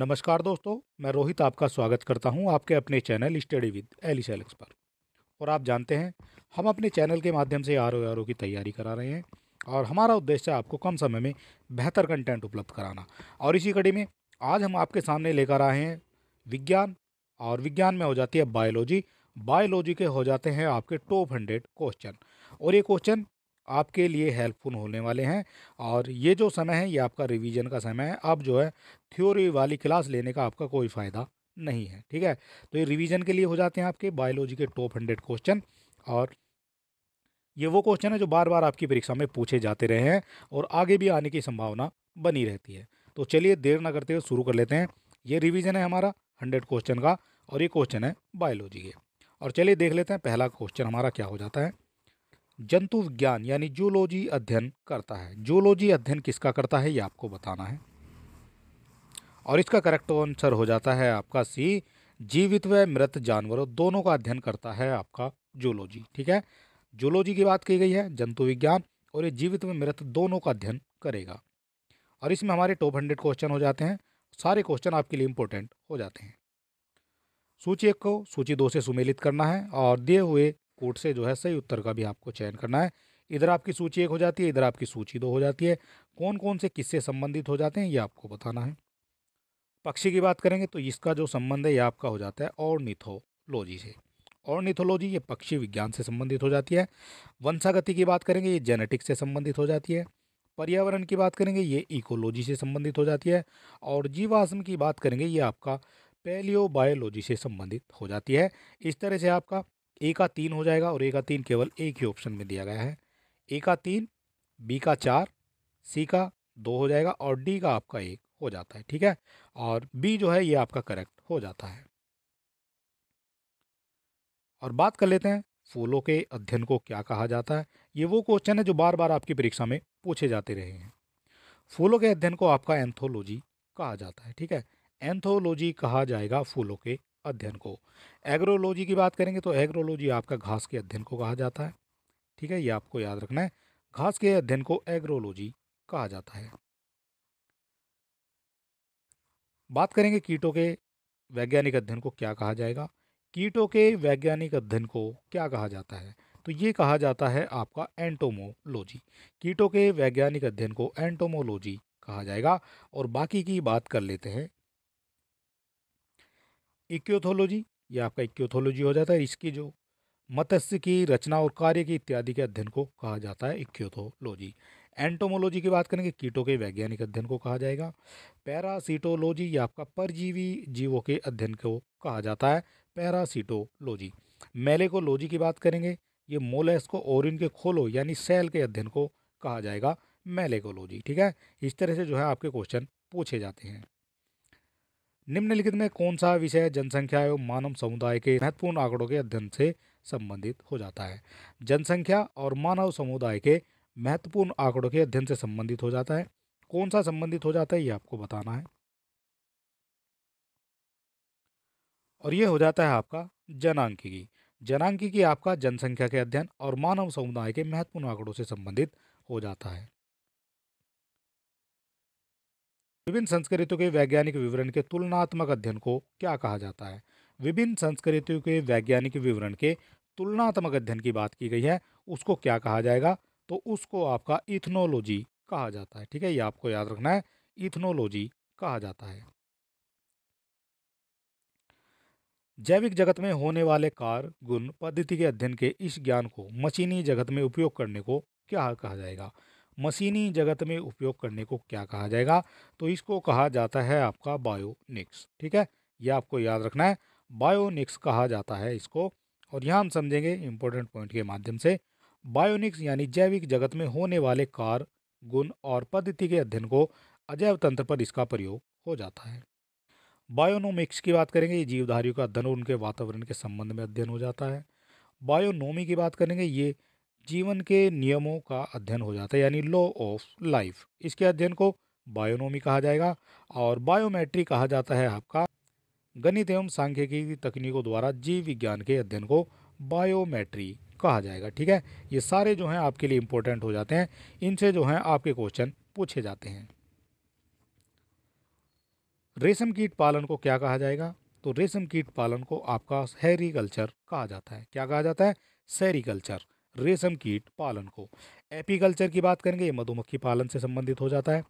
नमस्कार दोस्तों मैं रोहित आपका स्वागत करता हूं आपके अपने channel study with Alice Alex पर और आप जानते हैं हम अपने चैनल के माध्यम से आर ओ की तैयारी करा रहे हैं और हमारा उद्देश्य है आपको कम समय में बेहतर कंटेंट उपलब्ध कराना और इसी कड़ी में आज हम आपके सामने लेकर आए हैं विज्ञान और विज्ञान में हो जाती है बायोलॉजी बायोलॉजी के हो जाते हैं आपके टॉप हंड्रेड क्वेश्चन और ये क्वेश्चन आपके लिए हेल्पफुल होने वाले हैं और ये जो समय है ये आपका रिवीजन का समय है अब जो है थ्योरी वाली क्लास लेने का आपका कोई फ़ायदा नहीं है ठीक है तो ये रिवीजन के लिए हो जाते हैं आपके बायोलॉजी के टॉप हंड्रेड क्वेश्चन और ये वो क्वेश्चन है जो बार बार आपकी परीक्षा में पूछे जाते रहे हैं और आगे भी आने की संभावना बनी रहती है तो चलिए देर ना करते हुए शुरू कर लेते हैं ये रिवीजन है हमारा हंड्रेड क्वेश्चन का और ये क्वेश्चन है बायोलॉजी के और चलिए देख लेते हैं पहला क्वेश्चन हमारा क्या हो जाता है जंतु विज्ञान यानी जूलॉजी अध्ययन करता है जूलॉजी अध्ययन किसका करता है ये आपको बताना है और इसका करेक्ट आंसर हो जाता है आपका सी जीवित व मृत जानवरों दोनों का अध्ययन करता है आपका जूलॉजी ठीक है जूलॉजी की बात की गई है जंतु विज्ञान और ये जीवित व मृत दोनों का अध्ययन करेगा और इसमें हमारे टॉप हंड्रेड क्वेश्चन हो जाते हैं सारे क्वेश्चन आपके लिए इंपॉर्टेंट हो जाते हैं सूची एक को सूची दो से सुमेलित करना है और दिए हुए कोड से जो है सही उत्तर का भी आपको चयन करना है इधर आपकी सूची एक हो जाती है इधर आपकी सूची दो हो जाती है कौन कौन से किससे संबंधित हो जाते हैं ये आपको बताना है पक्षी की बात करेंगे तो इसका जो संबंध है ये आपका हो जाता है ऑर्निथोलॉजी से निथोलॉजी ये पक्षी विज्ञान से संबंधित हो जाती है वंशागति की बात करेंगे ये जेनेटिक्स से संबंधित हो जाती है पर्यावरण की बात करेंगे ये इकोलॉजी से संबंधित हो जाती है और जीवाश्म की बात करेंगे ये आपका पैलियोबायोलॉजी से संबंधित हो जाती है इस तरह से आपका ए का तीन हो जाएगा और ए का तीन केवल एक ही ऑप्शन में दिया गया है ए का तीन बी का चार सी का दो हो जाएगा और डी का आपका एक हो जाता है ठीक है और बी जो है ये आपका करेक्ट हो जाता है और बात कर लेते हैं फूलों के अध्ययन को क्या कहा जाता है ये वो क्वेश्चन है जो बार बार आपकी परीक्षा में पूछे जाते रहे हैं फूलों के अध्ययन को आपका एंथोलॉजी कहा जाता है ठीक है एंथोलॉजी कहा जाएगा फूलों के अध्ययन को एग्रोलॉजी की बात करेंगे तो एग्रोलॉजी आपका घास के अध्ययन को कहा जाता है ठीक है ये आपको याद रखना है घास के अध्ययन को एग्रोलॉजी कहा जाता है बात करेंगे कीटों के वैज्ञानिक अध्ययन को क्या कहा जाएगा कीटों के वैज्ञानिक अध्ययन को क्या कहा जाता है तो ये कहा जाता है आपका एंटोमोलॉजी कीटों के वैज्ञानिक अध्ययन को एंटोमोलॉजी कहा जाएगा और बाकी की बात कर लेते हैं इक्योथोलॉजी ये आपका इक्योथोलॉजी हो जाता है इसकी जो मत्स्य की रचना और कार्य की इत्यादि के अध्ययन को कहा जाता है इक्योथोलॉजी एंटोमोलॉजी की बात करेंगे कीटों के वैज्ञानिक अध्ययन को कहा जाएगा पैरासीटोलॉजी या आपका परजीवी जीवों के अध्ययन को कहा जाता है पैरासीटोलॉजी मेलेकोलॉजी की बात करेंगे ये मोलेस को और इनके खोलो यानी सेल के अध्ययन को कहा जाएगा मेलेकोलॉजी ठीक है इस तरह से जो है आपके क्वेश्चन पूछे जाते हैं निम्नलिखित में कौन सा विषय जनसंख्या एवं मानव समुदाय के महत्वपूर्ण आंकड़ों के अध्ययन से संबंधित हो जाता है जनसंख्या और मानव समुदाय के महत्वपूर्ण आंकड़ों के अध्ययन से संबंधित हो जाता है कौन सा संबंधित हो जाता है ये आपको बताना है और ये हो जाता है आपका जनांकिकी जनांकिकी आपका जनसंख्या के अध्ययन और मानव समुदाय के महत्वपूर्ण आंकड़ों से संबंधित हो जाता है विभिन्न संस्कृतियों के वैज्ञानिक विवरण के तुलनात्मक अध्ययन को क्या कहा जाता है विभिन्न संस्कृतियों के वैज्ञानिक विवरण के तुलनात्मक अध्ययन की बात की गई है उसको क्या कहा जाएगा तो उसको आपका इथनोलॉजी कहा जाता है ठीक है ये आपको याद रखना है इथनोलॉजी कहा जाता है जैविक जगत में होने वाले कार गुण पद्धति के अध्ययन के इस ज्ञान को मशीनी जगत में उपयोग करने को क्या कहा जाएगा मशीनी जगत में उपयोग करने को क्या कहा जाएगा तो इसको कहा जाता है आपका बायोनिक्स ठीक है ये आपको याद रखना है बायोनिक्स कहा जाता है इसको और यहाँ हम समझेंगे इम्पोर्टेंट पॉइंट के माध्यम से बायोनिक्स यानी जैविक जगत में होने वाले कार गुण और पद्धति के अध्ययन को अजैव तंत्र पर इसका प्रयोग हो जाता है बायोनोमिक्स की बात करेंगे ये जीवधारियों का धन और उनके वातावरण के संबंध में अध्ययन हो जाता है बायोनोमी की बात करेंगे ये जीवन के नियमों का अध्ययन हो जाता है यानी लॉ ऑफ लाइफ इसके अध्ययन को बायोनोमी कहा जाएगा और बायोमेट्री कहा जाता है आपका गणित एवं सांख्यिकी तकनीकों द्वारा जीव विज्ञान के अध्ययन को बायोमेट्री कहा जाएगा ठीक है ये सारे जो हैं आपके लिए इम्पोर्टेंट हो जाते हैं इनसे जो हैं आपके क्वेश्चन पूछे जाते हैं रेशम कीट पालन को क्या कहा जाएगा तो रेशम कीट पालन को आपका हैरीकल्चर कहा जाता है क्या कहा जाता है सैरीकल्चर रेशम कीट पालन को एपीकल्चर की बात करेंगे ये मधुमक्खी पालन से संबंधित हो जाता है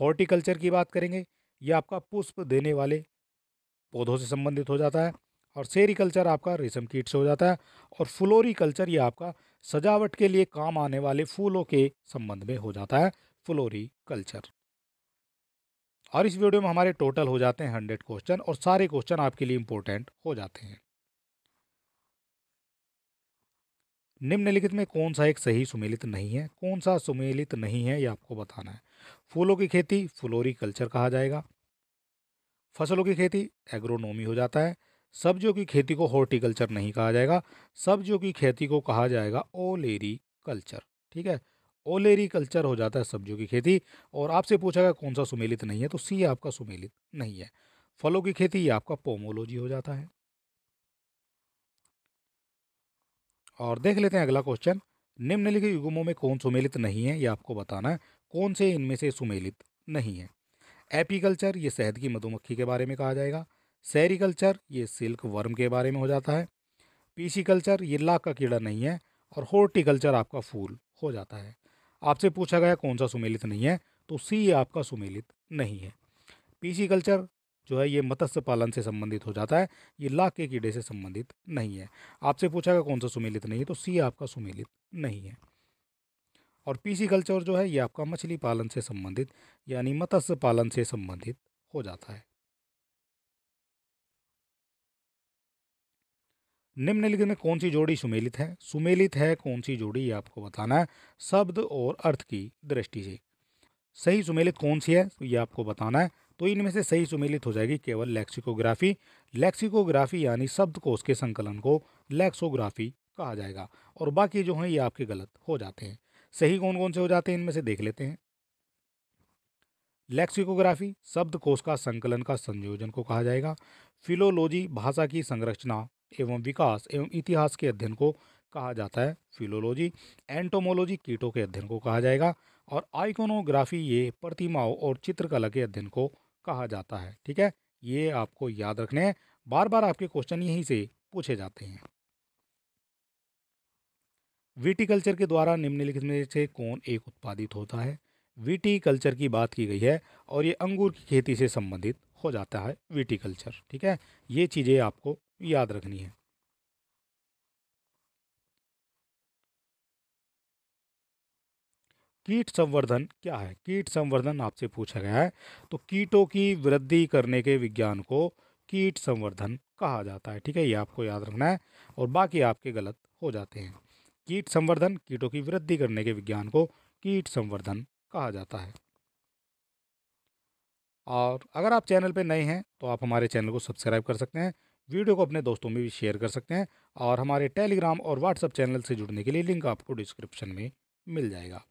हॉर्टिकल्चर की बात करेंगे ये आपका पुष्प देने वाले पौधों से संबंधित हो जाता है और सेरिकल्चर आपका रेशम कीट से हो जाता है और फ्लोरिकल्चर ये आपका सजावट के लिए काम आने वाले फूलों के संबंध में हो जाता है फ्लोरिकल्चर और इस वीडियो में हमारे टोटल हो जाते हैं हंड्रेड क्वेश्चन और सारे क्वेश्चन आपके लिए इम्पोर्टेंट हो जाते हैं निम्नलिखित में कौन सा एक सही सुमेलित नहीं है कौन सा सुमेलित नहीं है ये आपको बताना है फूलों की खेती फ्लोरी कल्चर कहा जाएगा फसलों की खेती एग्रोनॉमी हो जाता है सब्जियों की खेती को हॉर्टिकल्चर नहीं कहा जाएगा सब्जियों की खेती को कहा जाएगा ओलेरी कल्चर ठीक है ओलेरी कल्चर हो जाता है सब्जियों की खेती और आपसे पूछा गया कौन सा सुमेलित नहीं है तो सी आपका सुमेलित नहीं है फलों की खेती ये आपका पोमोलॉजी हो जाता है और देख लेते हैं अगला क्वेश्चन निम्नलिखित युगमों में कौन सुमेलित नहीं है ये आपको बताना है कौन से इनमें से सुमेलित नहीं है एपीकल्चर ये शहद की मधुमक्खी के बारे में कहा जाएगा सैरिकल्चर ये सिल्क वर्म के बारे में हो जाता है पीसीकल्चर ये लाख का कीड़ा नहीं है और हॉर्टिकल्चर आपका फूल हो जाता है आपसे पूछा गया कौन सा सुमेलित नहीं है तो सी आपका सुमेलित नहीं है पीसीकल्चर जो है ये मत्स्य पालन से संबंधित हो जाता है ये लाख के कीड़े से संबंधित नहीं है आपसे पूछा गया कौन सा सुमेलित नहीं है तो सी आपका सुमेलित नहीं है और पीसी कल्चर जो है ये आपका मछली पालन से संबंधित यानी मत्स्य पालन से संबंधित हो जाता है निम्नलिखित में कौन सी जोड़ी सुमेलित है सुमेलित है कौन सी जोड़ी ये आपको बताना है शब्द और अर्थ की दृष्टि से सही सुमेलित कौन सी है ये आपको बताना है तो इनमें से सही सुमेलित हो जाएगी केवल लेक्सिकोग्राफी लेक्सिकोग्राफी यानी शब्दकोश के संकलन को लेक्सोग्राफी कहा जाएगा और बाकी जो हैं ये आपके गलत हो जाते हैं सही कौन कौन से हो जाते हैं इनमें से देख लेते हैं लेक्सिकोग्राफी शब्दकोश का संकलन का संयोजन को कहा जाएगा फिलोलॉजी भाषा की संरचना एवं विकास एवं इतिहास के अध्ययन को कहा जाता है फिलोलॉजी एंटोमोलॉजी कीटों के अध्ययन को कहा जाएगा और आइकोनोग्राफी ये प्रतिमाओं और चित्रकला के अध्ययन को कहा जाता है ठीक है ये आपको याद रखने हैं बार बार आपके क्वेश्चन यहीं से पूछे जाते हैं विटीकल्चर के द्वारा निम्नलिखित में से कौन एक उत्पादित होता है विटीकल्चर की बात की गई है और ये अंगूर की खेती से संबंधित हो जाता है विटीकल्चर ठीक है ये चीज़ें आपको याद रखनी है कीट संवर्धन क्या है कीट संवर्धन आपसे पूछा गया है तो कीटों की वृद्धि करने के विज्ञान को कीट संवर्धन कहा जाता है ठीक है ये आपको याद रखना है और बाकी आपके गलत हो जाते हैं कीट संवर्धन कीटों की वृद्धि करने के विज्ञान को कीट संवर्धन कहा जाता है और अगर आप चैनल पर नए हैं तो आप हमारे चैनल को सब्सक्राइब कर सकते हैं वीडियो को अपने दोस्तों में भी शेयर कर सकते हैं और हमारे टेलीग्राम और व्हाट्सएप चैनल से जुड़ने के लिए लिंक आपको डिस्क्रिप्शन में मिल जाएगा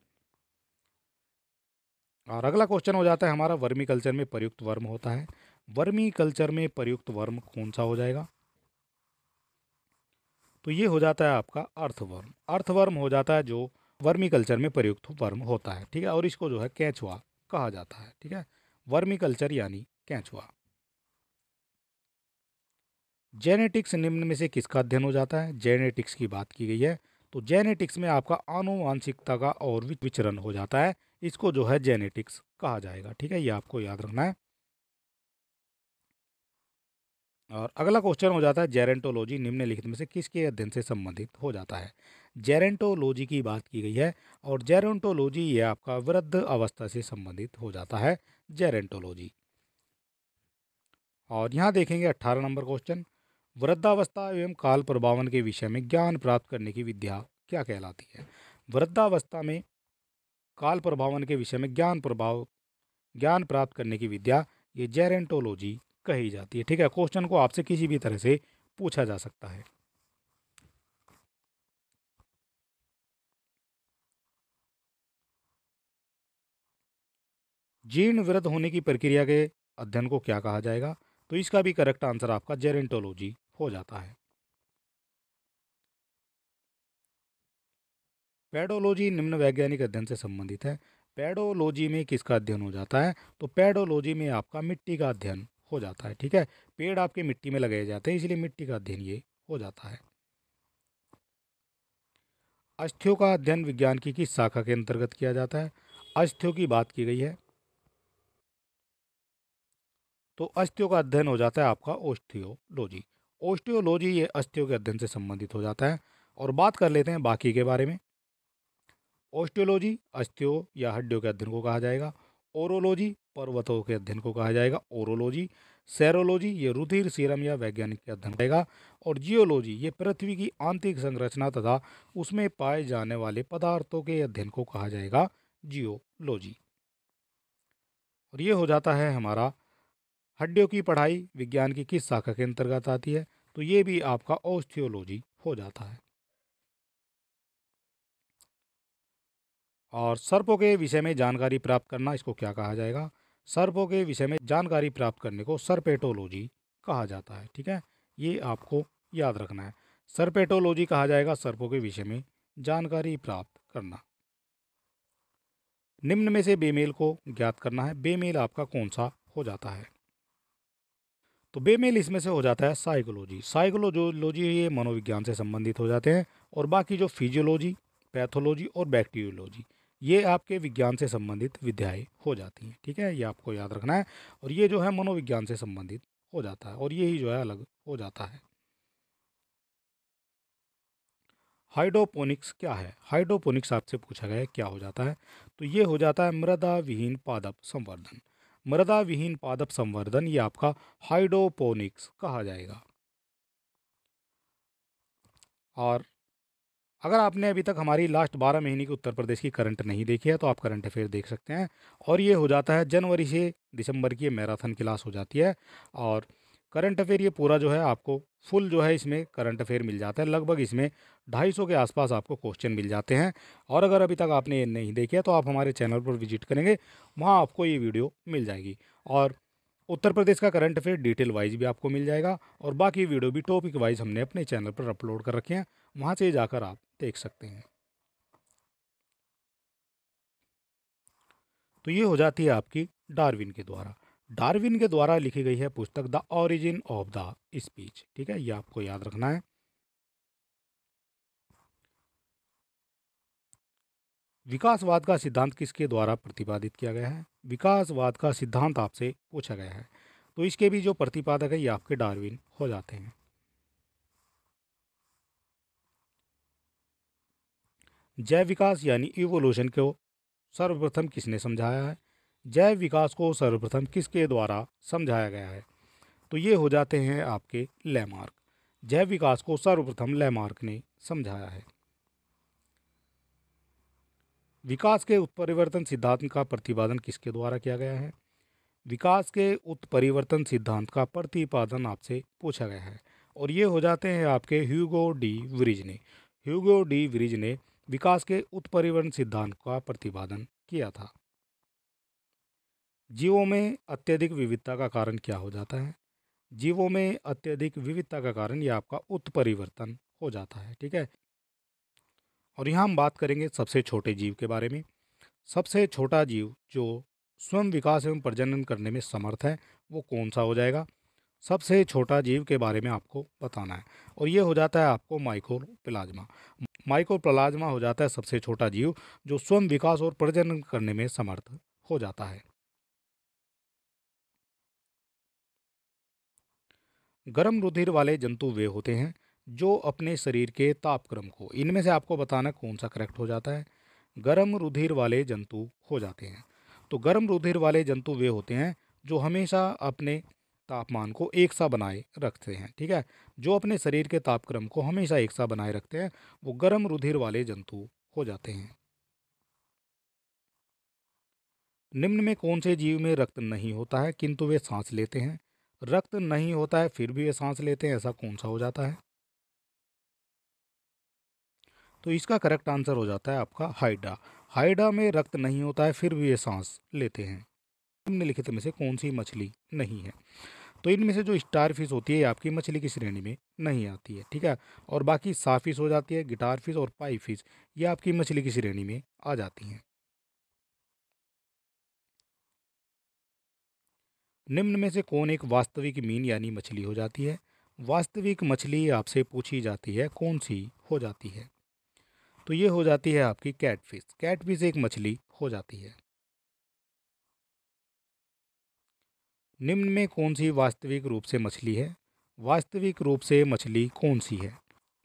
और अगला क्वेश्चन हो जाता है हमारा वर्मी कल्चर में प्रयुक्त वर्म होता है वर्मी कल्चर में प्रयुक्त वर्म कौन सा हो जाएगा तो ये हो जाता है आपका अर्थवर्म अर्थवर्म हो जाता है जो वर्मी कल्चर में प्रयुक्त वर्म होता है ठीक है और इसको जो है कैचुआ कहा जाता है ठीक है वर्मी कल्चर यानी कैचुआ जेनेटिक्स निम्न में से किसका अध्ययन हो जाता है जेनेटिक्स की बात की गई है तो जेनेटिक्स में आपका आनुवांशिकता का और विचरण हो जाता है इसको जो है जेनेटिक्स कहा जाएगा ठीक है ये आपको याद रखना है और अगला क्वेश्चन हो जाता है जेरेंटोलॉजी निम्नलिखित में से किसके अध्ययन से संबंधित हो जाता है जेरेंटोलॉजी की बात की गई है और जेरेंटोलॉजी ये आपका वृद्ध अवस्था से संबंधित हो जाता है जेरेंटोलॉजी और यहाँ देखेंगे अट्ठारह नंबर क्वेश्चन वृद्धावस्था एवं काल प्रभावन के विषय में ज्ञान प्राप्त करने की विद्या क्या कहलाती है वृद्धावस्था में काल प्रभावन के विषय में ज्ञान प्रभाव ज्ञान प्राप्त करने की विद्या ये जेरेंटोलॉजी कही जाती है ठीक है क्वेश्चन को आपसे किसी भी तरह से पूछा जा सकता है जीर्ण वृद्ध होने की प्रक्रिया के अध्ययन को क्या कहा जाएगा तो इसका भी करेक्ट आंसर आपका जेरेंटोलॉजी हो जाता है पेडोलॉजी निम्न वैज्ञानिक अध्ययन से संबंधित है पेडोलॉजी में किसका अध्ययन हो जाता है तो पेडोलॉजी में आपका मिट्टी का अध्ययन हो जाता है ठीक है पेड़ आपके मिट्टी में लगाए जाते हैं इसलिए मिट्टी का अध्ययन ये हो जाता है अस्थियों का अध्ययन विज्ञान की किस शाखा के अंतर्गत किया जाता है अस्थियों की बात की गई है तो अस्थियों का अध्ययन हो जाता है आपका ओस्टियोलॉजी ओस्टियोलॉजी ये अस्थियों के अध्ययन से संबंधित हो जाता है और बात कर लेते हैं बाकी के बारे में ऑस्टियोलॉजी अस्थियो या हड्डियों के अध्ययन को कहा जाएगा ओरोलॉजी पर्वतों के अध्ययन को कहा जाएगा ओरोलॉजी सैरोलॉजी ये रुधिर सीरम या वैज्ञानिक के अध्ययन करेगा और जियोलॉजी ये पृथ्वी की आंतरिक संरचना तथा उसमें पाए जाने वाले पदार्थों के अध्ययन को कहा जाएगा जियोलॉजी और ये हो जाता है हमारा हड्डियों की पढ़ाई विज्ञान की किस शाखा के अंतर्गत आती है तो ये भी आपका ऑस्थियोलॉजी हो जाता है और सर्पों के विषय में जानकारी प्राप्त करना इसको क्या कहा जाएगा सर्पों के विषय में जानकारी प्राप्त करने को सर्पेटोलॉजी कहा जाता है ठीक है ये आपको याद रखना है सर्पेटोलॉजी कहा जाएगा सर्पों के विषय में जानकारी प्राप्त करना निम्न में से बेमेल को ज्ञात करना है बेमेल आपका कौन सा हो जाता है तो बेमेल इसमें से हो जाता है साइकोलॉजी साइकोलोजोलॉजी ये मनोविज्ञान से संबंधित हो जाते हैं और बाकी जो फिजियोलॉजी पैथोलॉजी और बैक्टीरियोलॉजी ये आपके विज्ञान से संबंधित विद्याएं हो जाती हैं ठीक है ये आपको याद रखना है और ये जो है मनोविज्ञान से संबंधित हो जाता है और ये ही जो है अलग हो जाता है हाइड्रोपोनिक्स क्या है हाइड्रोपोनिक्स आपसे पूछा गया क्या हो जाता है तो ये हो जाता है मृदा विहीन पादप संवर्धन मृदा विहीन पादप संवर्धन ये आपका हाइड्रोपोनिक्स कहा जाएगा और अगर आपने अभी तक हमारी लास्ट बारह महीने की उत्तर प्रदेश की करंट नहीं देखी है तो आप करंट अफेयर देख सकते हैं और ये हो जाता है जनवरी से दिसंबर की मैराथन क्लास हो जाती है और करंट अफेयर ये पूरा जो है आपको फुल जो है इसमें करंट अफेयर मिल जाता है लगभग इसमें सौ के आसपास आपको क्वेश्चन मिल जाते हैं और अगर अभी तक आपने ये नहीं देखे तो आप हमारे चैनल पर विजिट करेंगे वहाँ आपको ये वीडियो मिल जाएगी और उत्तर प्रदेश का करंट अफेयर डिटेल वाइज भी आपको मिल जाएगा और बाकी वीडियो भी टॉपिक वाइज हमने अपने चैनल पर अपलोड कर रखे हैं वहाँ से जाकर आप देख सकते हैं तो ये हो जाती है आपकी डार्विन के द्वारा डार्विन के द्वारा लिखी गई है पुस्तक the origin of the speech ठीक है ये आपको याद रखना है विकासवाद का सिद्धांत किसके द्वारा प्रतिपादित किया गया है विकासवाद का सिद्धांत आपसे पूछा गया है तो इसके भी जो प्रतिपादक है ये आपके डार्विन हो जाते हैं जैव विकास यानी इवोल्यूशन को सर्वप्रथम किसने समझाया है जैव विकास को सर्वप्रथम किसके द्वारा समझाया गया है तो ये हो जाते हैं आपके लैमार्क जैव विकास को सर्वप्रथम लैमार्क ने समझाया है विकास के उत्परिवर्तन सिद्धांत का प्रतिपादन किसके द्वारा किया गया है विकास के उत्परिवर्तन सिद्धांत का प्रतिपादन आपसे पूछा गया है और ये हो जाते हैं आपके ह्यूगो डी व्रिज ने ह्यूगो डी व्रिज ने विकास के उत्परिवर्तन सिद्धांत का प्रतिपादन किया था जीवों में अत्यधिक विविधता का कारण क्या हो जाता है जीवों में अत्यधिक विविधता का कारण यह आपका उत्परिवर्तन हो जाता है ठीक है और यहाँ हम बात करेंगे सबसे छोटे जीव के बारे में सबसे छोटा जीव जो स्वयं विकास एवं प्रजनन करने में समर्थ है वो कौन सा हो जाएगा सबसे छोटा जीव के बारे में आपको बताना है और ये हो जाता है आपको प्लाज्मा माइक्रो प्लाज्मा हो जाता है सबसे छोटा जीव जो स्वयं विकास और प्रजनन करने में समर्थ हो जाता है गर्म रुधिर वाले जंतु वे होते हैं जो अपने शरीर के तापक्रम को इनमें से आपको बताना कौन सा करेक्ट हो जाता है गर्म रुधिर वाले जंतु हो जाते हैं तो गर्म रुधिर वाले जंतु वे होते हैं जो हमेशा अपने तापमान को एक सा बनाए रखते हैं ठीक है जो अपने शरीर के तापक्रम को हमेशा एक सा बनाए रखते हैं वो गर्म रुधिर वाले जंतु हो जाते हैं निम्न में कौन से जीव में रक्त नहीं होता है किंतु वे सांस लेते हैं रक्त नहीं होता है फिर भी वे सांस लेते हैं ऐसा कौन सा हो जाता है तो इसका करेक्ट आंसर हो जाता है आपका हाइडा हाइडा में रक्त नहीं होता है फिर भी ये सांस लेते हैं निम्नलिखित में से कौन सी मछली नहीं है तो इनमें से जो स्टार फिश होती है आपकी मछली की श्रेणी में नहीं आती है ठीक है और बाकी साफिश हो जाती है गिटार फिश और पाई फिश ये आपकी मछली की श्रेणी में आ जाती हैं निम्न में से कौन एक वास्तविक मीन यानी मछली हो जाती है वास्तविक मछली आपसे पूछी जाती है कौन सी हो जाती है तो ये हो जाती है आपकी कैटफिश कैटफिश एक मछली हो जाती है निम्न में कौन सी वास्तविक रूप से मछली है वास्तविक रूप से मछली कौन सी है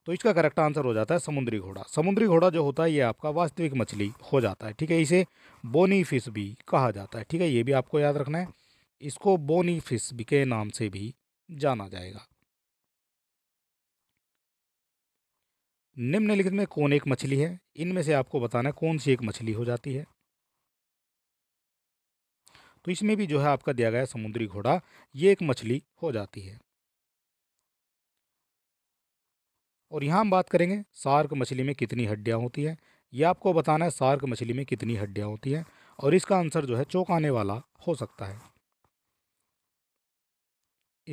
तो इसका करेक्ट आंसर हो जाता है समुद्री घोड़ा समुद्री घोड़ा जो होता है ये आपका वास्तविक मछली हो जाता है ठीक है इसे बोनी फिश भी कहा जाता है ठीक है ये भी आपको याद रखना है इसको बोनी फिश के नाम से भी जाना जाएगा निम्नलिखित में कौन एक मछली है इनमें से आपको बताना कौन सी एक मछली हो जाती है तो इसमें भी जो है आपका दिया गया समुद्री घोड़ा ये एक मछली हो जाती है और यहाँ हम बात करेंगे सार्क मछली में कितनी हड्डियाँ होती हैं ये आपको बताना है सार्क मछली में कितनी हड्डियाँ होती हैं और इसका आंसर जो है चौंकाने वाला हो सकता है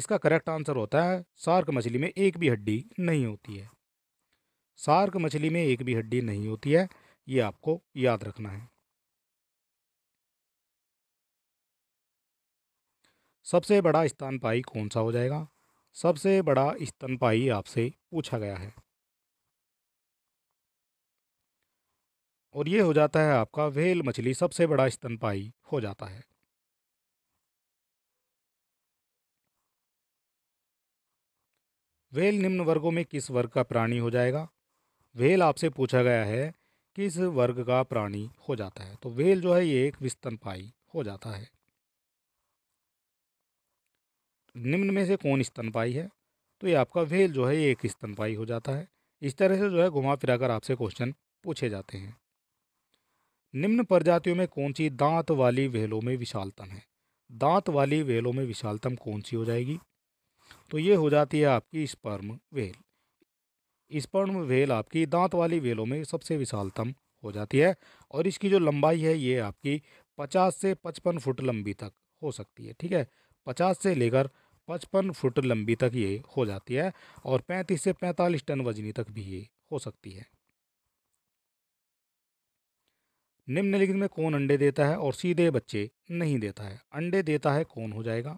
इसका करेक्ट आंसर होता है सार्क मछली में एक भी हड्डी नहीं होती है सार्क मछली में एक भी हड्डी नहीं होती है ये आपको याद रखना है सबसे बड़ा स्तनपाई कौन सा हो जाएगा सबसे बड़ा स्तनपाई आपसे पूछा गया है और ये हो जाता है आपका व्हेल मछली सबसे बड़ा स्तनपाई हो जाता है व्हेल निम्न वर्गों में किस वर्ग का प्राणी हो जाएगा व्हेल आपसे पूछा गया है किस वर्ग का प्राणी हो जाता है तो व्हेल जो है ये एक विस्तनपाई हो जाता है निम्न में से कौन स्तनपाई है तो ये आपका व्हेल जो है ये एक स्तनपाई हो जाता है इस तरह से जो है घुमा फिरा कर आपसे क्वेश्चन पूछे जाते हैं निम्न प्रजातियों में कौन सी दांत वाली व्हेलों में विशालतम है दांत वाली व्हेलों में विशालतम कौन सी हो जाएगी तो ये हो जाती है आपकी स्पर्म व्हेल स्पर्ण वेल आपकी दांत वाली वेलों में सबसे विशालतम हो जाती है और इसकी जो लंबाई है ये आपकी पचास से पचपन फुट लंबी तक हो सकती है ठीक है पचास से लेकर पचपन फुट लंबी तक ये हो जाती है और पैंतीस से पैंतालीस टन वजनी तक भी ये हो सकती है निम्नलिखित में कौन अंडे देता है और सीधे बच्चे नहीं देता है अंडे देता है कौन हो जाएगा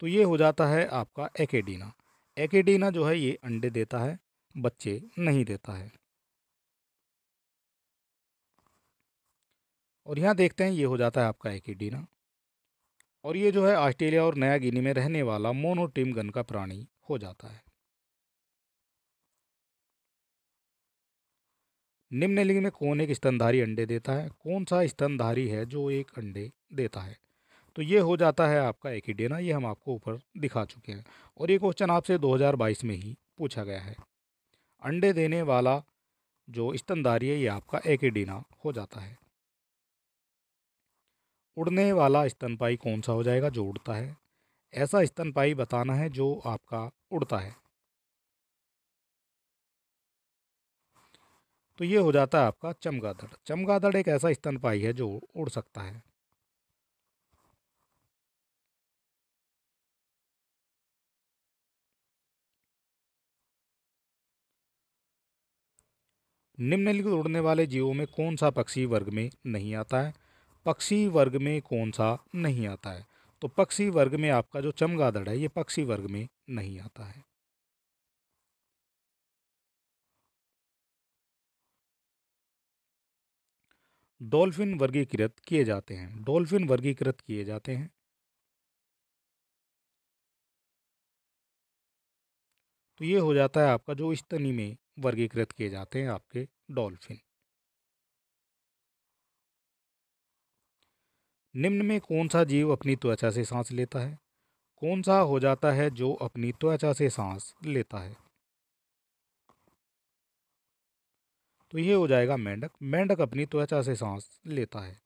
तो ये हो जाता है आपका एकेडीना एकेडीना जो है ये अंडे देता है बच्चे नहीं देता है और यहाँ देखते हैं ये हो जाता है आपका एकिडीना और ये जो है ऑस्ट्रेलिया और नया गिनी में रहने वाला मोनोटीम गन का प्राणी हो जाता है निम्नलिंग में कौन एक स्तनधारी अंडे देता है कौन सा स्तनधारी है जो एक अंडे देता है तो ये हो जाता है आपका एकिडेना ये हम आपको ऊपर दिखा चुके हैं और ये क्वेश्चन आपसे 2022 में ही पूछा गया है अंडे देने वाला जो स्तनधारी है ये आपका एकेडिना हो जाता है उड़ने वाला स्तनपाई कौन सा हो जाएगा जो उड़ता है ऐसा स्तनपाई बताना है जो आपका उड़ता है तो ये हो जाता है आपका चमगादड़ चमगादड़ एक ऐसा स्तनपाई है जो उड़ सकता है निम्नलिखित उड़ने वाले जीवों में कौन सा पक्षी वर्ग में नहीं आता है पक्षी वर्ग में कौन सा नहीं आता है तो पक्षी वर्ग में आपका जो चमगादड़ है ये पक्षी वर्ग में नहीं आता है डॉल्फिन वर्गीकृत किए जाते हैं डॉल्फिन वर्गीकृत किए जाते हैं तो ये हो जाता है आपका जो स्तनी में वर्गीकृत किए जाते हैं आपके डॉल्फिन निम्न में कौन सा जीव अपनी त्वचा से सांस लेता है कौन सा हो जाता है जो अपनी त्वचा से सांस लेता है तो ये हो जाएगा मेंढक मेंढक अपनी त्वचा से सांस लेता है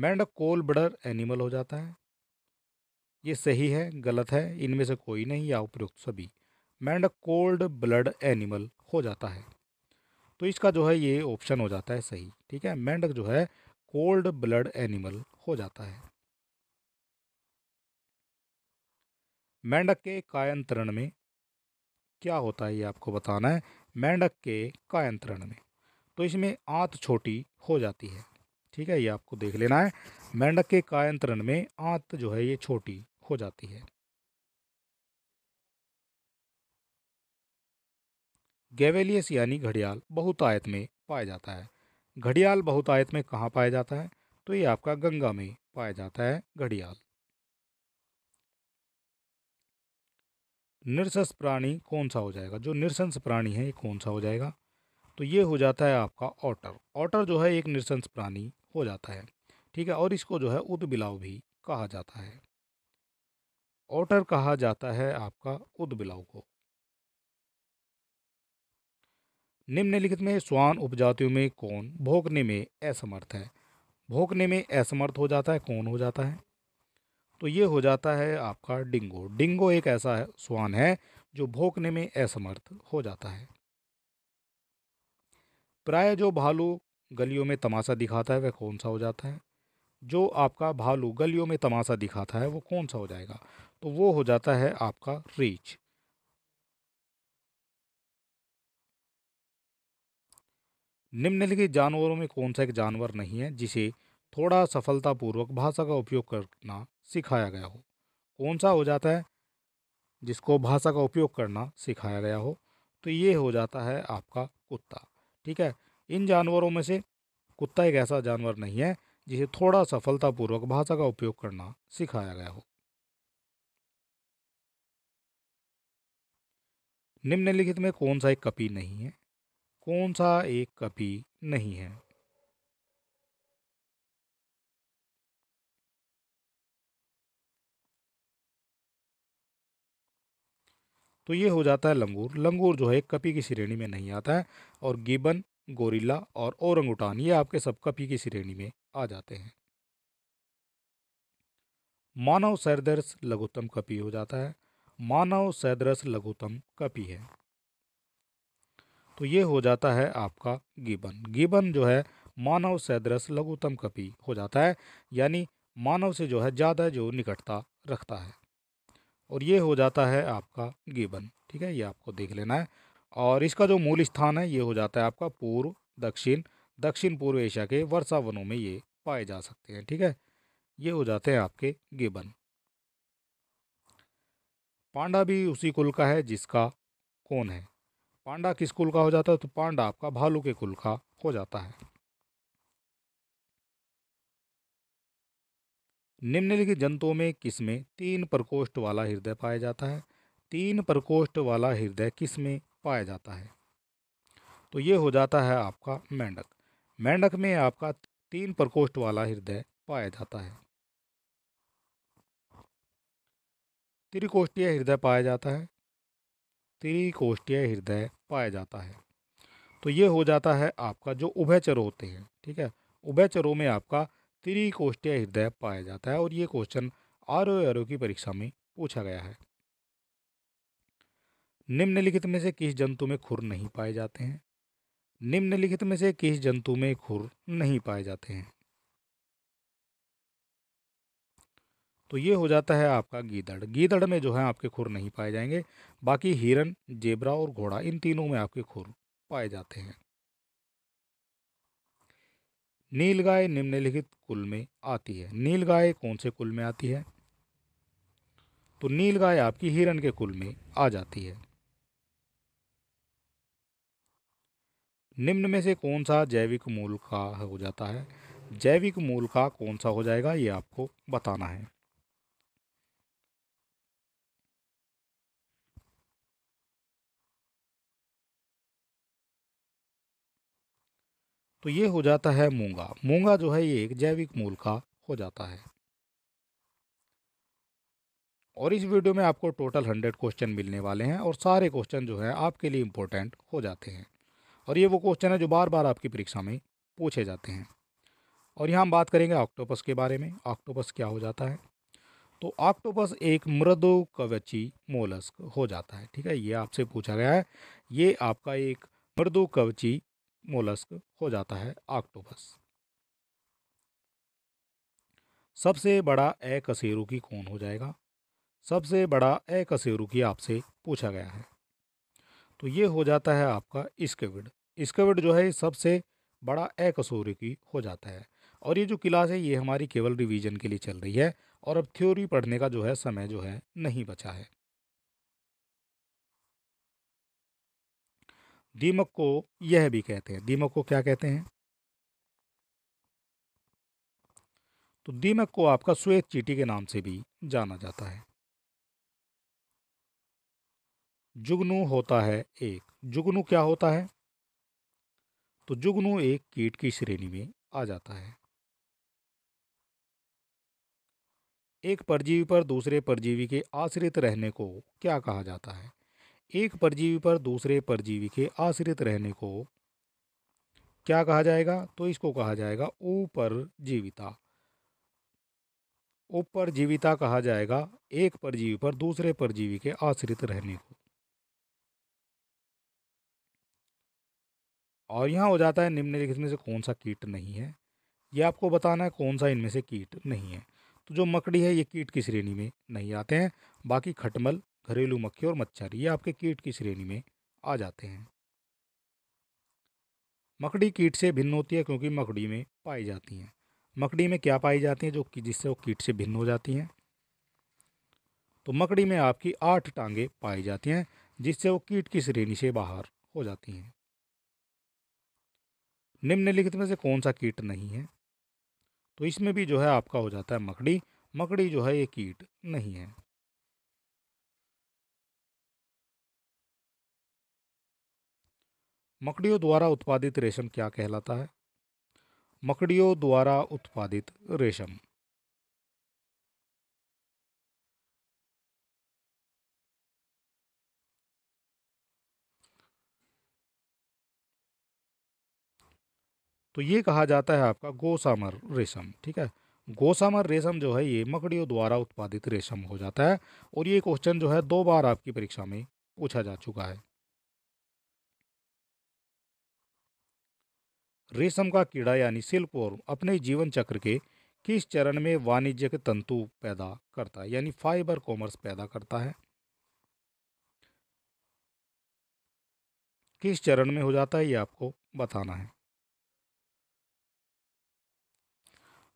मेंढक कोल बडर एनिमल हो जाता है ये सही है गलत है इनमें से कोई नहीं या उपयुक्त सभी मैंड कोल्ड ब्लड एनिमल हो जाता है तो इसका जो है ये ऑप्शन हो जाता है सही ठीक है मेंढक जो है कोल्ड ब्लड एनिमल हो जाता है मेंढक के कायंत्रण में क्या होता है ये आपको बताना है मेंढक के कायंत्रण में तो इसमें आंत छोटी हो जाती है ठीक है ये आपको देख लेना है मेंढक के कायंत्रण में आंत जो है ये छोटी हो जाती है गैवेलियस यानी घड़ियाल बहुतायत में पाया जाता है घड़ियाल बहुतायत में कहाँ पाया जाता है तो ये आपका गंगा में पाया जाता है घड़ियाल निरसंस प्राणी कौन सा हो जाएगा जो निरसंस प्राणी है ये कौन सा हो जाएगा तो ये हो जाता है आपका ऑटर ऑटर जो है एक निरसंस प्राणी हो जाता है ठीक है और इसको जो है उदबिलाव भी कहा जाता है ऑटर कहा जाता है आपका उदबिलाव को निम्नलिखित में स्वान उपजातियों में कौन भोगने में असमर्थ है भोगने में असमर्थ हो जाता है कौन हो जाता है तो ये हो जाता है आपका डिंगो डिंगो एक ऐसा है, स्वान है जो भोगने में असमर्थ हो जाता है प्राय जो भालू गलियों में तमाशा दिखाता है वह कौन सा हो जाता है जो आपका भालू गलियों में तमाशा दिखाता है वो कौन सा हो जाएगा तो वो हो जाता है आपका रीछ निम्नलिखित जानवरों में कौन सा एक जानवर नहीं है जिसे थोड़ा सफलतापूर्वक भाषा का उपयोग करना सिखाया गया हो कौन सा हो जाता है जिसको भाषा का उपयोग करना सिखाया गया हो तो ये हो जाता है आपका कुत्ता ठीक है इन जानवरों में से कुत्ता एक ऐसा जानवर नहीं है जिसे थोड़ा सफलतापूर्वक भाषा का उपयोग करना सिखाया गया हो निम्नलिखित में कौन सा एक कपी नहीं है कौन सा एक कभी नहीं है तो ये हो जाता है लंगूर लंगूर जो है कपी की श्रेणी में नहीं आता है और गिबन गोरिल्ला और उठान ये आपके सब कपी की श्रेणी में आ जाते हैं मानव सैदर्श लघुत्तम कपी हो जाता है मानव सैदर्श लघुत्तम कपी है तो ये हो जाता है आपका गिबन गिबन जो है मानव सदृश लघुतम कपि हो जाता है यानी मानव से जो है ज़्यादा जो निकटता रखता है और ये हो जाता है आपका गिबन ठीक है ये आपको देख लेना है और इसका जो मूल स्थान है ये हो जाता है आपका पूर्व दक्षिण दक्षिण पूर्व एशिया के वर्षा वनों में ये पाए जा सकते हैं ठीक है ये हो जाते हैं आपके गिबन पांडा भी उसी कुल का है जिसका कौन है पांडा किस कुल का हो जाता है तो पांडा आपका भालू के कुल का हो जाता है निम्नलिखित जंतुओं में किसमें तीन प्रकोष्ठ वाला हृदय पाया जाता है तीन प्रकोष्ठ वाला हृदय किसमें पाया जाता है तो ये हो जाता है आपका मेंढक मेंढक में आपका तीन प्रकोष्ठ वाला हृदय पाया जाता है त्रिकोष्ठीय हृदय पाया जाता है त्रिकोष्ठीय हृदय पाया जाता है तो ये हो जाता है आपका जो उभयचर होते हैं ठीक है उभयचरों में आपका त्रिकोष्ठीय हृदय पाया जाता है और ये क्वेश्चन आर ओ की परीक्षा में पूछा गया है निम्नलिखित में से किस जंतु में खुर नहीं पाए जाते हैं निम्नलिखित में से किस जंतु में खुर नहीं पाए जाते हैं तो ये हो जाता है आपका गीदड़ गीदड़ में जो है आपके खुर नहीं पाए जाएंगे बाकी हिरन जेबरा और घोड़ा इन तीनों में आपके खुर पाए जाते हैं नीलगाय निम्नलिखित कुल में आती है नीलगाय कौन से कुल में आती है तो नीलगाय आपकी हिरन के कुल में आ जाती है निम्न में से कौन सा जैविक मूल का हो जाता है जैविक मूल का कौन सा हो जाएगा ये आपको बताना है तो ये हो जाता है मूंगा मूंगा जो है ये एक जैविक मूल का हो जाता है और इस वीडियो में आपको टोटल हंड्रेड क्वेश्चन मिलने वाले हैं और सारे क्वेश्चन जो है आपके लिए इम्पोर्टेंट हो जाते हैं और ये वो क्वेश्चन है जो बार बार आपकी परीक्षा में पूछे जाते हैं और यहाँ हम बात करेंगे ऑक्टोपस के बारे में ऑक्टोपस क्या हो जाता है तो ऑक्टोपस एक मृदो कवची मोलस्क हो जाता है ठीक है ये आपसे पूछा गया है ये आपका एक मृदो कवची मोलस्क हो जाता है ऑक्टोपस सबसे बड़ा ए की कौन हो जाएगा सबसे बड़ा ए की आपसे पूछा गया है तो ये हो जाता है आपका स्केविड स्कविड जो है सबसे बड़ा ए की हो जाता है और ये जो क्लास है ये हमारी केवल रिवीजन के लिए चल रही है और अब थ्योरी पढ़ने का जो है समय जो है नहीं बचा है दीमक को यह भी कहते हैं दीमक को क्या कहते हैं तो दीमक को आपका श्वेत चीटी के नाम से भी जाना जाता है जुगनू होता है एक जुगनू क्या होता है तो जुगनू एक कीट की श्रेणी में आ जाता है एक परजीवी पर दूसरे परजीवी के आश्रित रहने को क्या कहा जाता है एक परजीवी पर दूसरे परजीवी के आश्रित रहने को क्या कहा जाएगा तो इसको कहा जाएगा ऊपर जीविता ऊपर जीविता कहा जाएगा एक परजीवी पर दूसरे परजीवी के आश्रित रहने को और यहां हो जाता है निम्नलिखित में से कौन सा कीट नहीं है यह आपको बताना है कौन सा इनमें से कीट नहीं है तो जो मकड़ी है ये कीट की श्रेणी में नहीं आते हैं बाकी खटमल घरेलू मक्खी और मच्छर ये आपके कीट की श्रेणी में आ जाते हैं मकड़ी कीट से भिन्न होती है क्योंकि मकड़ी में पाई जाती हैं मकड़ी में क्या पाई जाती हैं जो कि जिससे वो कीट से भिन्न हो जाती हैं तो मकड़ी में आपकी आठ टांगे पाई जाती हैं जिससे वो कीट की श्रेणी से बाहर हो जाती हैं निम्नलिखित में से कौन सा कीट नहीं है तो इसमें भी जो है आपका हो जाता है मकड़ी मकड़ी जो है ये कीट नहीं है मकड़ियों द्वारा उत्पादित रेशम क्या कहलाता है मकड़ियों द्वारा उत्पादित रेशम तो ये कहा जाता है आपका गोसामर रेशम ठीक है गोसामर रेशम जो है ये मकड़ियों द्वारा उत्पादित रेशम हो जाता है और ये क्वेश्चन जो है दो बार आपकी परीक्षा में पूछा जा चुका है रेशम का कीड़ा यानी और अपने जीवन चक्र के किस चरण में वाणिज्यिक तंतु पैदा करता है यानी फाइबर कॉमर्स पैदा करता है किस चरण में हो जाता है ये आपको बताना है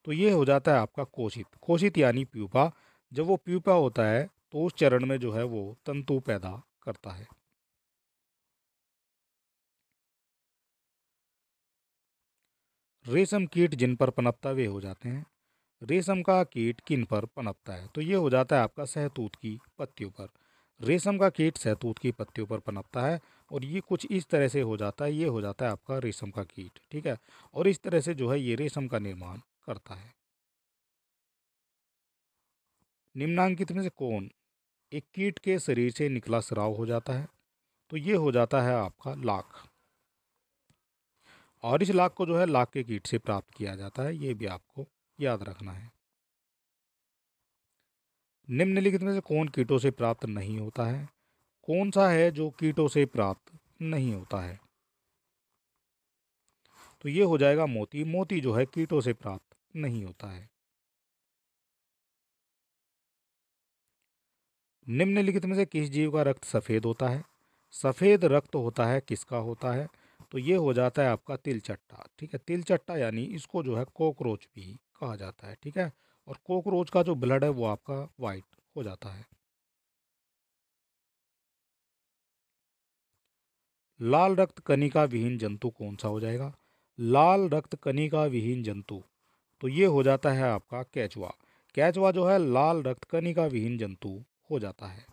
तो ये हो जाता है आपका कोशित कोशित यानी प्यूपा जब वो प्यूपा होता है तो उस चरण में जो है वो तंतु पैदा करता है रेशम कीट जिन पर पनपता वे हो जाते हैं रेशम का कीट किन पर पनपता है तो ये हो जाता है आपका सहतूत की पत्तियों पर रेशम का कीट सहतूत की पत्तियों पर पनपता है और ये कुछ इस तरह से हो जाता है ये हो जाता है आपका रेशम का कीट ठीक है और इस तरह से जो है ये रेशम का निर्माण करता है निम्नांकित में से कौन एक कीट के शरीर से निकला स्राव हो जाता है तो ये हो जाता है आपका लाख और इस लाख को जो है लाख के कीट से प्राप्त किया जाता है ये भी आपको याद रखना है निम्नलिखित में से कौन कीटों से प्राप्त नहीं होता है कौन सा है जो कीटों से प्राप्त नहीं होता है तो ये हो जाएगा मोती मोती जो है कीटों से प्राप्त नहीं होता है निम्नलिखित में से किस जीव का रक्त सफ़ेद होता है सफ़ेद रक्त होता है किसका होता है तो ये हो जाता है आपका तिल चट्टा ठीक है तिल चट्टा यानी इसको जो है कॉकरोच भी कहा जाता है ठीक है और कॉकरोच का जो ब्लड है वो आपका वाइट हो जाता है लाल रक्त कनिका विहीन जंतु कौन सा हो जाएगा लाल रक्त कनिका विहीन जंतु तो ये हो जाता है आपका कैचवा कैचवा जो है लाल रक्त कनिका विहीन जंतु हो जाता है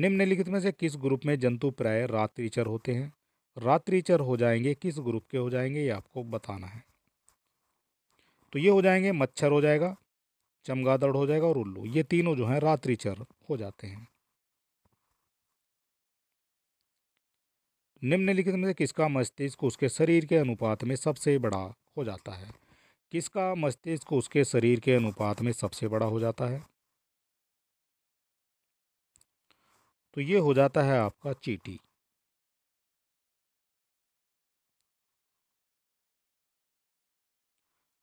निम्नलिखित में से किस ग्रुप में जंतु प्राय रात्रिचर होते हैं रात्रिचर हो जाएंगे किस ग्रुप के हो जाएंगे ये आपको बताना है तो ये हो जाएंगे मच्छर हो जाएगा चमगादड़ हो जाएगा और उल्लू ये तीनों जो हैं रात्रिचर हो जाते हैं निम्नलिखित में से किसका मस्तिष्क उसके शरीर के अनुपात में सबसे बड़ा हो जाता है किसका मस्तिष्क उसके शरीर के अनुपात में सबसे बड़ा हो जाता है तो ये हो जाता है आपका चीटी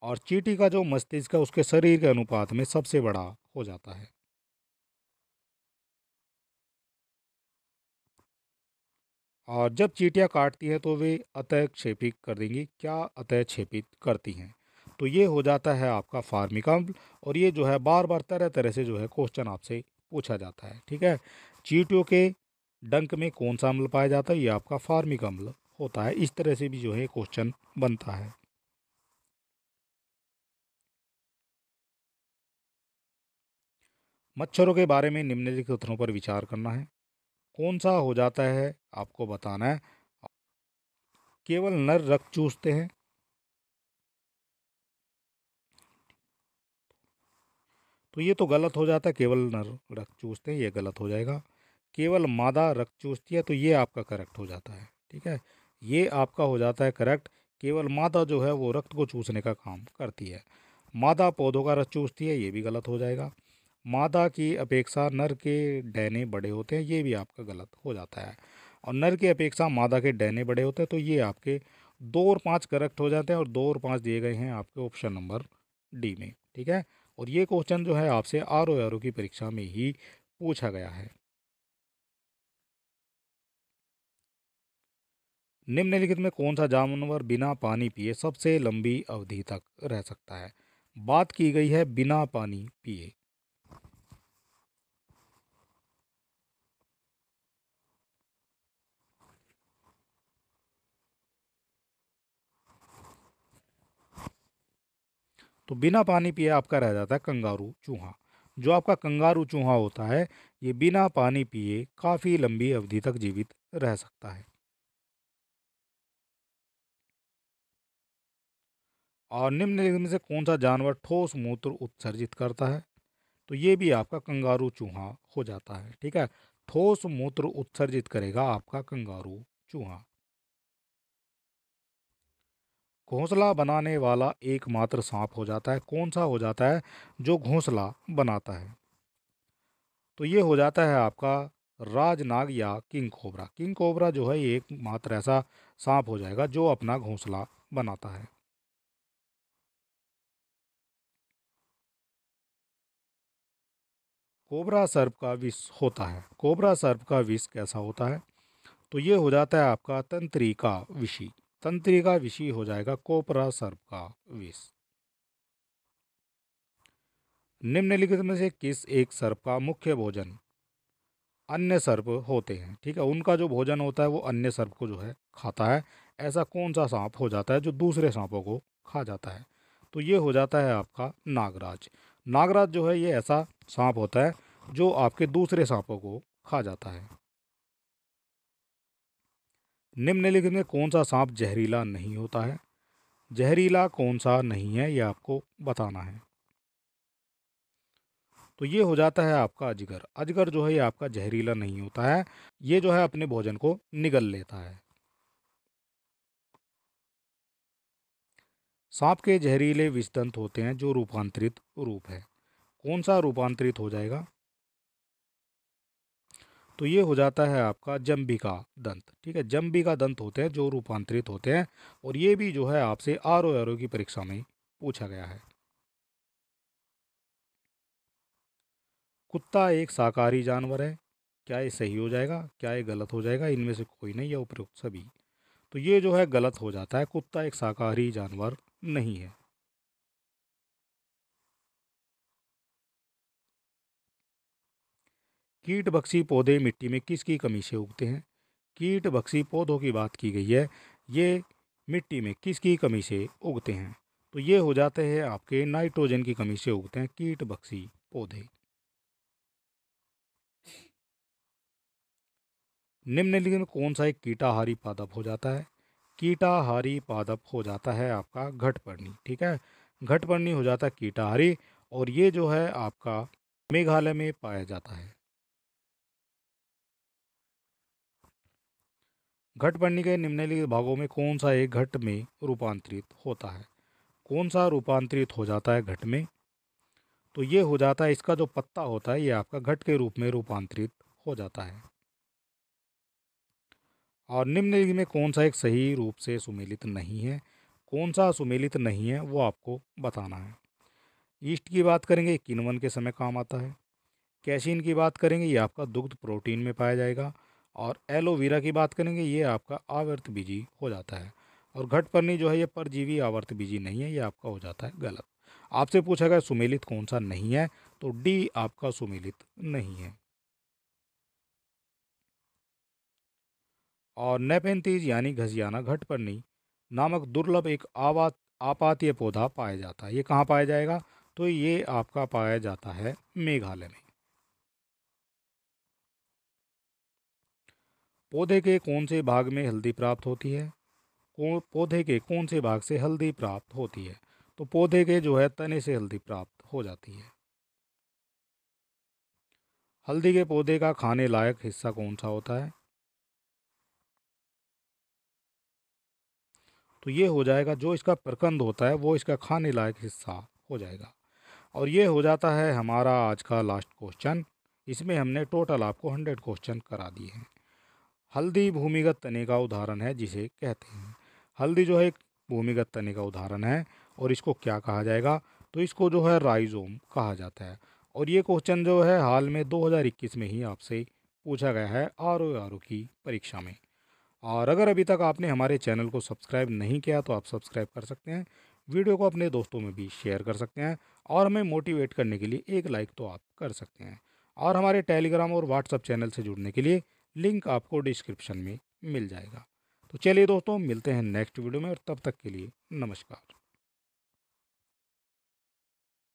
और चीटी का जो मस्तिष्क है उसके शरीर के अनुपात में सबसे बड़ा हो जाता है और जब चीटियाँ काटती हैं तो वे अतः क्षेपित कर देंगी क्या अतः क्षेपित करती हैं तो ये हो जाता है आपका फार्मिकम्ब और ये जो है बार बार तरह तरह से जो है क्वेश्चन आपसे पूछा जाता है ठीक है चीटियों के डंक में कौन सा अम्ल पाया जाता है ये आपका फार्मिक अम्ल होता है इस तरह से भी जो है क्वेश्चन बनता है मच्छरों के बारे में निम्नलिखित उत्तरों पर विचार करना है कौन सा हो जाता है आपको बताना है केवल नर रक्त चूसते हैं तो ये तो गलत हो जाता है केवल नर रक्त चूसते हैं ये गलत हो जाएगा केवल मादा रक्त चूसती है तो ये आपका करेक्ट हो जाता है ठीक है ये आपका हो जाता है करेक्ट केवल मादा जो है वो रक्त को चूसने का काम करती है मादा पौधों का रस चूसती है ये भी गलत हो जाएगा मादा की अपेक्षा नर के डैने बड़े होते हैं ये भी आपका गलत हो जाता है और नर की अपेक्षा मादा के डैने बड़े होते हैं तो ये आपके दो और पाँच करेक्ट हो जाते हैं और दो और पाँच दिए गए हैं आपके ऑप्शन नंबर डी में ठीक है और ये क्वेश्चन जो है आपसे आर ओ आर की परीक्षा में ही पूछा गया है निम्नलिखित में कौन सा जानवर बिना पानी पिए सबसे लंबी अवधि तक रह सकता है बात की गई है बिना पानी पिए तो बिना पानी पिए आपका रह जाता है कंगारू चूहा जो आपका कंगारू चूहा होता है ये बिना पानी पिए काफ़ी लंबी अवधि तक जीवित रह सकता है और निम्नलिखित में से कौन सा जानवर ठोस मूत्र उत्सर्जित करता है तो ये भी आपका कंगारू चूहा हो जाता है ठीक है ठोस मूत्र उत्सर्जित करेगा आपका कंगारू चूहा घोंसला बनाने वाला एकमात्र सांप हो जाता है कौन सा हो जाता है जो घोंसला बनाता है तो ये हो जाता है आपका राजनाग या किंग कोबरा किंग कोबरा जो है एकमात्र ऐसा सांप हो जाएगा जो अपना घोंसला बनाता है कोबरा सर्प का विष होता है कोबरा सर्प का विष कैसा होता है तो ये हो जाता है आपका तंत्रिका विषी तंत्रिका विषी हो जाएगा कोबरा सर्प का विष निम्नलिखित में से किस एक सर्प का मुख्य भोजन अन्य सर्प होते हैं ठीक है उनका जो भोजन होता है वो अन्य सर्प को जो है खाता है ऐसा कौन सा सांप हो जाता है जो दूसरे सांपों को खा जाता है तो ये हो जाता है आपका नागराज नागराज जो है ये ऐसा सांप होता है जो आपके दूसरे सांपों को खा जाता है निम्नलिखित में कौन सा सांप जहरीला नहीं होता है जहरीला कौन सा नहीं है ये आपको बताना है तो ये हो जाता है आपका अजगर अजगर जो है ये आपका जहरीला नहीं होता है ये जो है अपने भोजन को निगल लेता है सांप के जहरीले विस्तंत होते हैं जो रूपांतरित रूप है कौन सा रूपांतरित हो जाएगा तो ये हो जाता है आपका जम्बिका दंत ठीक है जम्बिका दंत होते हैं जो रूपांतरित होते हैं और ये भी जो है आपसे आर ओ आर ओ की परीक्षा में पूछा गया है कुत्ता एक शाकाहारी जानवर है क्या ये सही हो जाएगा क्या ये गलत हो जाएगा इनमें से कोई नहीं या उपयुक्त सभी तो ये जो है गलत हो जाता है कुत्ता एक शाकाहारी जानवर नहीं है कीट बक्सी पौधे मिट्टी में किसकी कमी से उगते हैं कीट बक्सी पौधों की बात की गई है ये मिट्टी में किसकी कमी से उगते हैं तो ये हो जाते हैं आपके नाइट्रोजन की कमी से उगते हैं कीट बक्सी पौधे निम्नलिखित में कौन सा एक कीटाहारी पादप हो जाता है कीटाहारी पादप हो जाता है आपका घटपर्णी ठीक है घटपर्णी हो जाता है कीटाहारी और ये जो है आपका मेघालय में पाया जाता है घटपर्णी के निम्नलिखित भागों में कौन सा एक घट में रूपांतरित होता है कौन सा रूपांतरित हो जाता है घट में तो ये हो जाता है इसका जो पत्ता होता है ये आपका घट के रूप में रूपांतरित हो जाता है और निम्नलिखित में कौन सा एक सही रूप से सुमेलित नहीं है कौन सा सुमेलित नहीं है वो आपको बताना है ईस्ट की बात करेंगे किनवन के समय काम आता है कैशिन की बात करेंगे ये आपका दुग्ध प्रोटीन में पाया जाएगा और एलोवेरा की बात करेंगे ये आपका आवर्त बीजी हो जाता है और घटपर्णी जो है ये परजीवी आवर्त बीजी नहीं है ये आपका हो जाता है गलत आपसे पूछा गया सुमेलित कौन सा नहीं है तो डी आपका सुमेलित नहीं है और नेपेंतीज यानी घसियाना घटपन्नी नामक दुर्लभ एक आवात आपातीय पौधा पाया जाता है ये कहाँ पाया जाएगा तो ये आपका पाया जाता है मेघालय में पौधे के कौन से भाग में हल्दी प्राप्त होती है पौधे के कौन से भाग से हल्दी प्राप्त होती है तो पौधे के जो है तने से हल्दी प्राप्त हो जाती है हल्दी के पौधे का खाने लायक हिस्सा कौन सा होता है तो ये हो जाएगा जो इसका प्रकंद होता है वो इसका खाने लायक हिस्सा हो जाएगा और ये हो जाता है हमारा आज का लास्ट क्वेश्चन इसमें हमने टोटल आपको हंड्रेड क्वेश्चन करा दिए हैं हल्दी भूमिगत तने का उदाहरण है जिसे कहते हैं हल्दी जो है एक भूमिगत तने का उदाहरण है और इसको क्या कहा जाएगा तो इसको जो है राइजोम कहा जाता है और ये क्वेश्चन जो है हाल में 2021 में ही आपसे पूछा गया है आर ओ आर ओ की परीक्षा में और अगर अभी तक आपने हमारे चैनल को सब्सक्राइब नहीं किया तो आप सब्सक्राइब कर सकते हैं वीडियो को अपने दोस्तों में भी शेयर कर सकते हैं और हमें मोटिवेट करने के लिए एक लाइक तो आप कर सकते हैं और हमारे टेलीग्राम और व्हाट्सअप चैनल से जुड़ने के लिए लिंक आपको डिस्क्रिप्शन में मिल जाएगा तो चलिए दोस्तों मिलते हैं नेक्स्ट वीडियो में और तब तक के लिए नमस्कार